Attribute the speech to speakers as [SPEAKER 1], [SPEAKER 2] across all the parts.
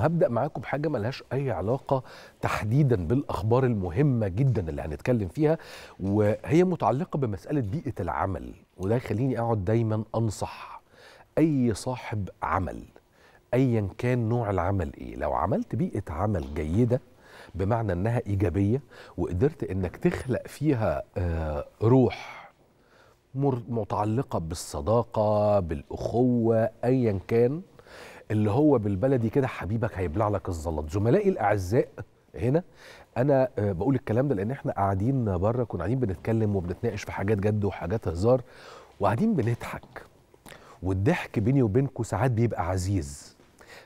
[SPEAKER 1] هبدأ معاكم بحاجة ملهاش أي علاقة تحديدا بالأخبار المهمة جدا اللي هنتكلم فيها وهي متعلقة بمسألة بيئة العمل وده يخليني أقعد دايما أنصح أي صاحب عمل أيا كان نوع العمل إيه لو عملت بيئة عمل جيدة بمعنى أنها إيجابية وقدرت أنك تخلق فيها آه، روح متعلقة بالصداقة بالأخوة أيا كان اللي هو بالبلدي كده حبيبك هيبلع لك الزلط زملائي الاعزاء هنا انا آه، بقول الكلام ده لان احنا قاعدين بره كنا قاعدين بنتكلم وبنتناقش في حاجات جد وحاجات هزار وقاعدين بنضحك والضحك بيني وبينكم ساعات بيبقى عزيز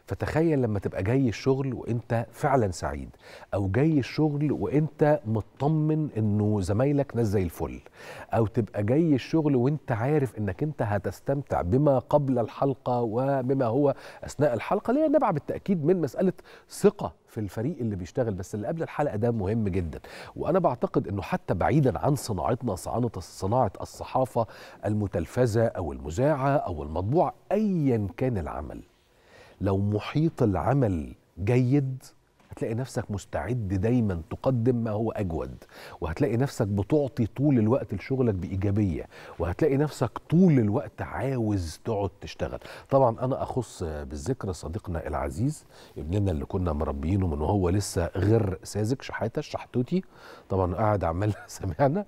[SPEAKER 1] فتخيل لما تبقى جاي الشغل وانت فعلا سعيد او جاي الشغل وانت مطمن انه زمايلك ناس زي الفل او تبقى جاي الشغل وانت عارف انك انت هتستمتع بما قبل الحلقه وبما هو اثناء الحلقه ليه نبع بالتاكيد من مساله ثقه في الفريق اللي بيشتغل بس اللي قبل الحلقه ده مهم جدا وانا بعتقد انه حتى بعيدا عن صناعتنا صناعه صناعه الصحافه المتلفزه او المذاعه او المطبوعه ايا كان العمل لو محيط العمل جيد هتلاقي نفسك مستعد دايما تقدم ما هو اجود وهتلاقي نفسك بتعطي طول الوقت لشغلك بايجابيه وهتلاقي نفسك طول الوقت عاوز تقعد تشتغل طبعا انا اخص بالذكر صديقنا العزيز ابننا اللي كنا مربيينه من وهو لسه غير ساذج شحاته الشحتوتي طبعا قاعد عمال سمعنا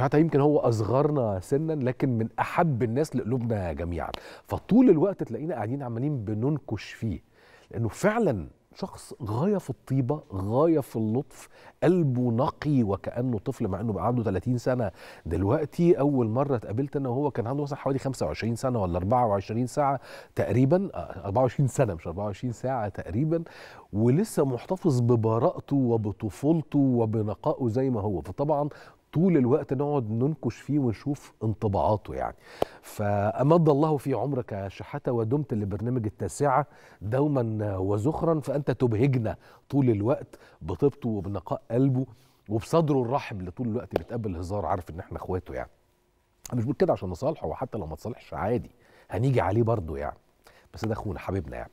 [SPEAKER 1] حتى يمكن هو اصغرنا سنا لكن من احب الناس لقلوبنا جميعا فطول الوقت تلاقينا قاعدين عمالين بننكش فيه لانه فعلا شخص غايه في الطيبه غايه في اللطف قلبه نقي وكانه طفل مع انه بقى عنده 30 سنه دلوقتي اول مره اتقابلت انا وهو كان عنده مثلا حوالي 25 سنه ولا 24 ساعه تقريبا 24 آه، سنه مش 24 ساعه تقريبا ولسه محتفظ ببراءته وبطفولته وبنقائه زي ما هو فطبعا طول الوقت نقعد ننكش فيه ونشوف انطباعاته يعني فأمد الله في عمرك شحتة ودمت لبرنامج التاسعة دوما وزخرا فأنت تبهجنا طول الوقت بطيبته وبنقاء قلبه وبصدره الرحب اللي طول الوقت بيتقبل الهزار عارف ان احنا اخواته يعني انا مش بقول كده عشان نصالحه وحتى لو ما تصالحش عادي هنيجي عليه برضه يعني بس ده اخونا حبيبنا يعني